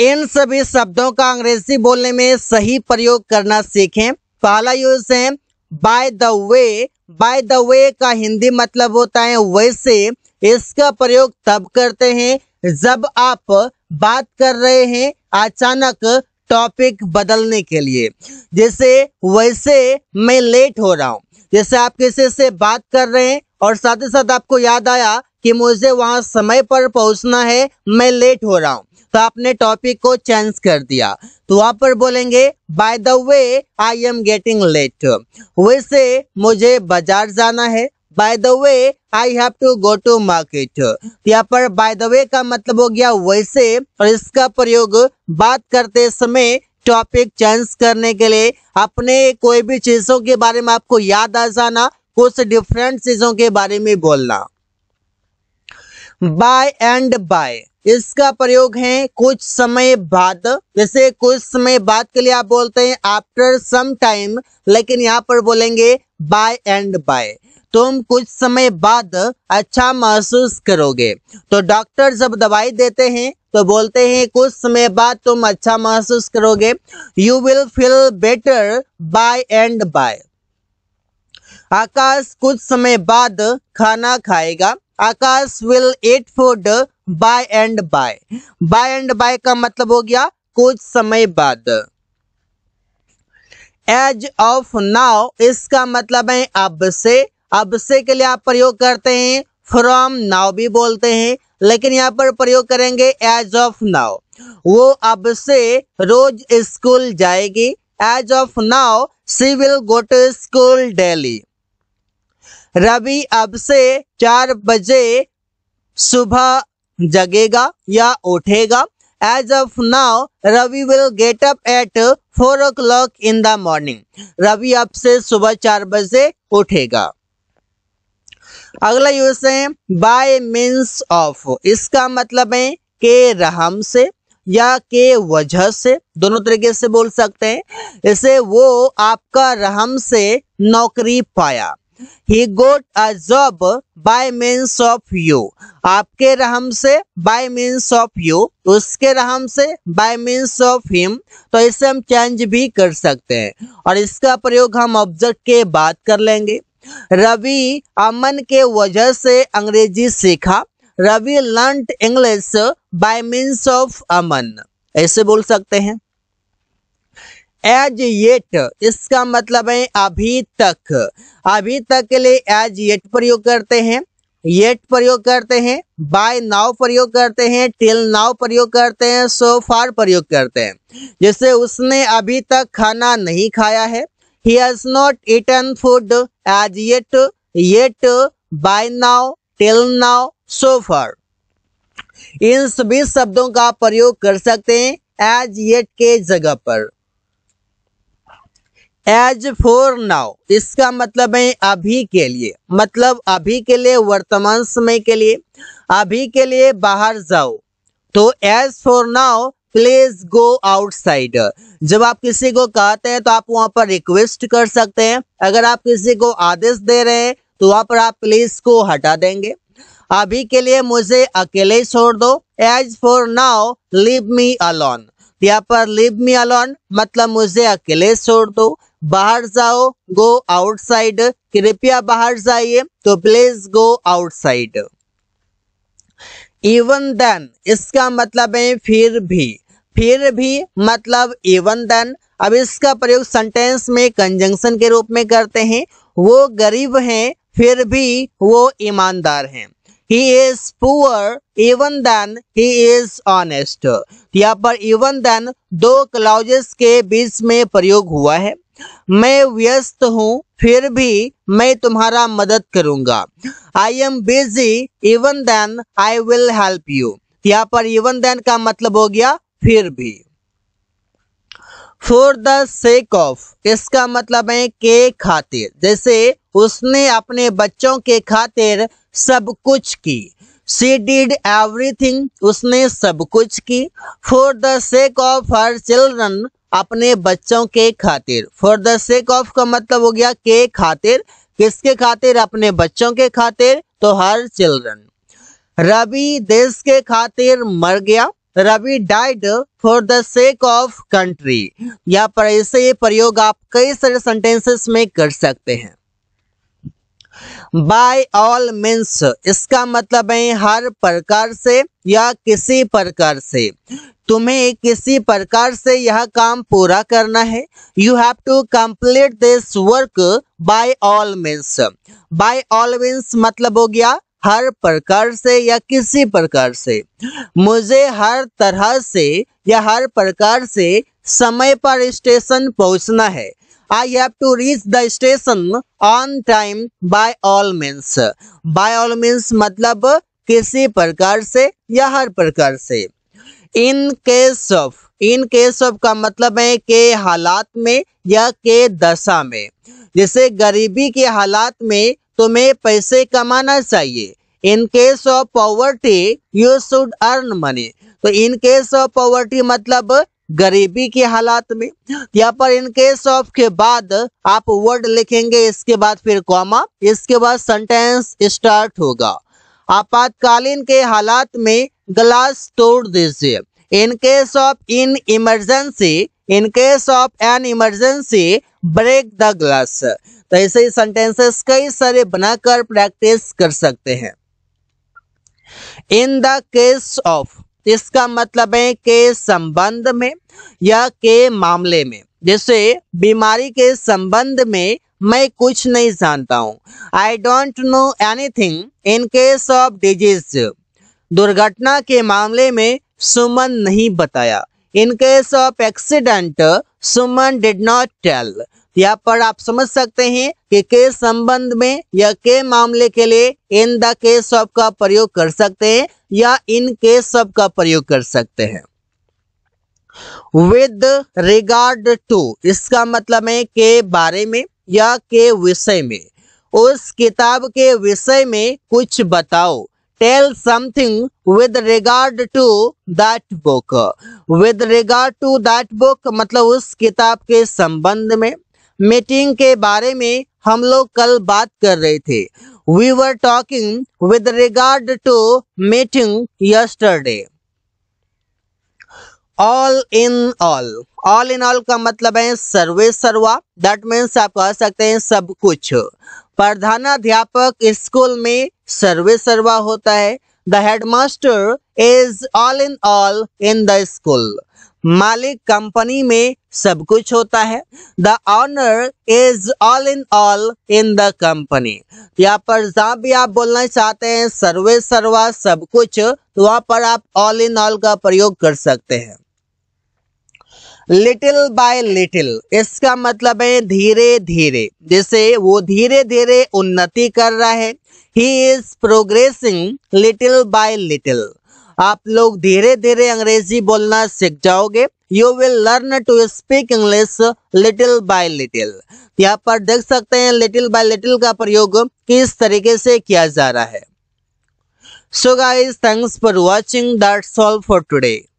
इन सभी शब्दों का अंग्रेजी बोलने में सही प्रयोग करना सीखें पहला यूज है by the way by the way का हिंदी मतलब होता है वैसे इसका प्रयोग तब करते हैं जब आप बात कर रहे हैं अचानक टॉपिक बदलने के लिए जैसे वैसे मैं लेट हो रहा हूँ जैसे आप किसी से बात कर रहे हैं और साथ ही साथ आपको याद आया कि मुझे वहां समय पर पहुंचना है मैं लेट हो रहा हूँ तो आपने टॉपिक को चेंज कर दिया तो वहां पर बोलेंगे by the way I am getting late वैसे मुझे बाजार जाना है by the way I have to go to market यहाँ पर बाय द वे का मतलब हो गया वैसे और इसका प्रयोग बात करते समय टॉपिक चेंज करने के लिए अपने कोई भी चीजों के बारे में आपको याद आ जाना कुछ डिफरेंट चीजों के बारे में बोलना बाय एंड बाय इसका प्रयोग है कुछ समय बाद जैसे कुछ समय बाद के लिए आप बोलते हैं आफ्टर सम टाइम लेकिन यहाँ पर बोलेंगे बाय एंड बाय तुम कुछ समय बाद अच्छा महसूस करोगे तो डॉक्टर जब दवाई देते हैं तो बोलते हैं कुछ समय बाद तुम अच्छा महसूस करोगे you will feel better by and by Akash कुछ समय बाद खाना खाएगा Akash will eat food by and by by and by का मतलब हो गया कुछ समय बाद एज ऑफ नाउ इसका मतलब है अब से अब से के लिए आप प्रयोग करते हैं फ्रॉम नाउ भी बोलते हैं लेकिन यहाँ पर प्रयोग करेंगे एज ऑफ नाउ वो अब से रोज स्कूल जाएगी as of now she will go to school daily Ravi अब से चार बजे सुबह जगेगा या उठेगा as of now Ravi will get up at four o'clock in the morning Ravi अब से सुबह चार बजे उठेगा अगला यूज है बाय मीन्स ऑफ इसका मतलब है के रहम से या के वजह से दोनों तरीके से बोल सकते हैं इसे वो आपका रहम से नौकरी पाया he got a job by means of you आपके रहम से बाय मीन्स ऑफ यू उसके रहम से बाय मीन्स ऑफ हिम तो इसे हम चेंज भी कर सकते हैं और इसका प्रयोग हम ऑब्जेक्ट के बाद कर लेंगे रवि अमन के वजह से अंग्रेजी सीखा Ravi learn English by means of Aman ऐसे बोल सकते हैं एज येट इसका मतलब है अभी तक अभी तक के लिए एज येट प्रयोग करते हैं येट प्रयोग करते हैं बाय नाव प्रयोग करते हैं टिल नाव प्रयोग करते हैं सो फार प्रयोग करते हैं जैसे उसने अभी तक खाना नहीं खाया है he has not eaten food as yet yet by now till now so far इन सभी शब्दों का प्रयोग कर सकते हैं एज येट के जगह पर एज फॉर नाउ इसका मतलब है अभी के लिए मतलब अभी के लिए वर्तमान समय के लिए अभी के लिए बाहर जाओ तो as for now please go outside जब आप किसी को कहते हैं तो आप वहां पर रिक्वेस्ट कर सकते हैं अगर आप किसी को आदेश दे रहे हैं तो वहां पर आप प्लीज को हटा देंगे अभी के लिए मुझे अकेले छोड़ दो as for now leave me alone यहाँ पर लिव मी अलोन मतलब मुझे अकेले छोड़ दो बाहर जाओ गो आउटसाइड कृपया बाहर जाइए तो please go outside even then इसका मतलब है फिर भी फिर भी मतलब इवन देन अब इसका प्रयोग सेंटेंस में कंजंक्शन के रूप में करते हैं वो गरीब हैं फिर भी वो ईमानदार हैं he is poor even then he is honest यहाँ पर इवन देन दो क्लाउजेस के बीच में प्रयोग हुआ है मैं व्यस्त हूँ फिर भी मैं तुम्हारा मदद करूंगा I am busy even then I will help you यहाँ पर इवन देन का मतलब हो गया फिर भी फॉर द सेक ऑफ इसका मतलब है के खातिर जैसे उसने अपने बच्चों के खातिर सब कुछ की सी डिड एवरीथिंग उसने सब कुछ की for the sake of her children अपने बच्चों के खातिर फॉर द सेक ऑफ का मतलब हो गया के खातिर किसके खातिर अपने बच्चों के खातिर तो हर चिल्ड्रन रवि देश के खातिर मर गया Ravi died for the sake of country यहाँ पर ऐसे प्रयोग आप कई सारे सेंटेंसेस में कर सकते हैं बाय ऑल मीन्स इसका मतलब है हर प्रकार से या किसी प्रकार से तुम्हें किसी प्रकार से यह काम पूरा करना है you have to complete this work by all means by all means मतलब हो गया हर प्रकार से या किसी प्रकार से मुझे हर तरह से या हर प्रकार से समय पर स्टेशन पहुंचना है I have to reach the station on time by all means by all means मतलब किसी प्रकार से या हर प्रकार से in case of in case of का मतलब है के हालात में या के दशा में जैसे गरीबी के हालात में तुम्हें पैसे कमाना चाहिए in case of poverty you should earn money तो इन केस ऑफ पॉवर्टी मतलब गरीबी के हालात में या पर इन केस ऑफ के बाद आप वर्ड लिखेंगे इसके बाद फिर कॉमा इसके बाद सेंटेंस स्टार्ट होगा आपातकालीन के हालात में ग्लास तोड़ दीजिए in case of in emergency in case of an emergency break the glass तो ऐसे ही सेंटेंसेस कई सारे बनाकर प्रैक्टिस कर सकते हैं इन द केस ऑफ इसका मतलब है के संबंध में या के मामले में जैसे बीमारी के संबंध में मैं कुछ नहीं जानता हूँ I don't know anything in case of disease दुर्घटना के मामले में सुमन नहीं बताया in case of accident Suman did not tell यहाँ पर आप समझ सकते हैं कि के संबंध में या के मामले के लिए इन द केस ऑफ का प्रयोग कर सकते हैं या इन के शब्द का प्रयोग कर सकते हैं विद रिगार्ड टू इसका मतलब है के बारे में या के विषय में उस किताब के विषय में कुछ बताओ tell something with regard to that book with regard to that book मतलब उस किताब के संबंध में मीटिंग के बारे में हम लोग कल बात कर रहे थे we were talking with regard to meeting yesterday all in all all in all का मतलब है सर्वे सर्वा दैट मीन्स आप कह सकते हैं सब कुछ प्रधानाध्यापक स्कूल में सर्वे सर्वा होता है the headmaster is all in all in the school मालिक कंपनी में सब कुछ होता है the owner is all in all in the company यहाँ पर जहां भी आप बोलना चाहते हैं सर्वे सर्वा सब कुछ तो वहां पर आप ऑल इन ऑल का प्रयोग कर सकते हैं लिटिल बाय लिटिल इसका मतलब है धीरे धीरे जैसे वो धीरे धीरे उन्नति कर रहा है he is progressing little by little आप लोग धीरे धीरे अंग्रेजी बोलना सीख जाओगे you will learn to speak English little by little यहाँ पर देख सकते हैं लिटिल बाय लिटिल का प्रयोग किस तरीके से किया जा रहा है so guys thanks for watching that's all for today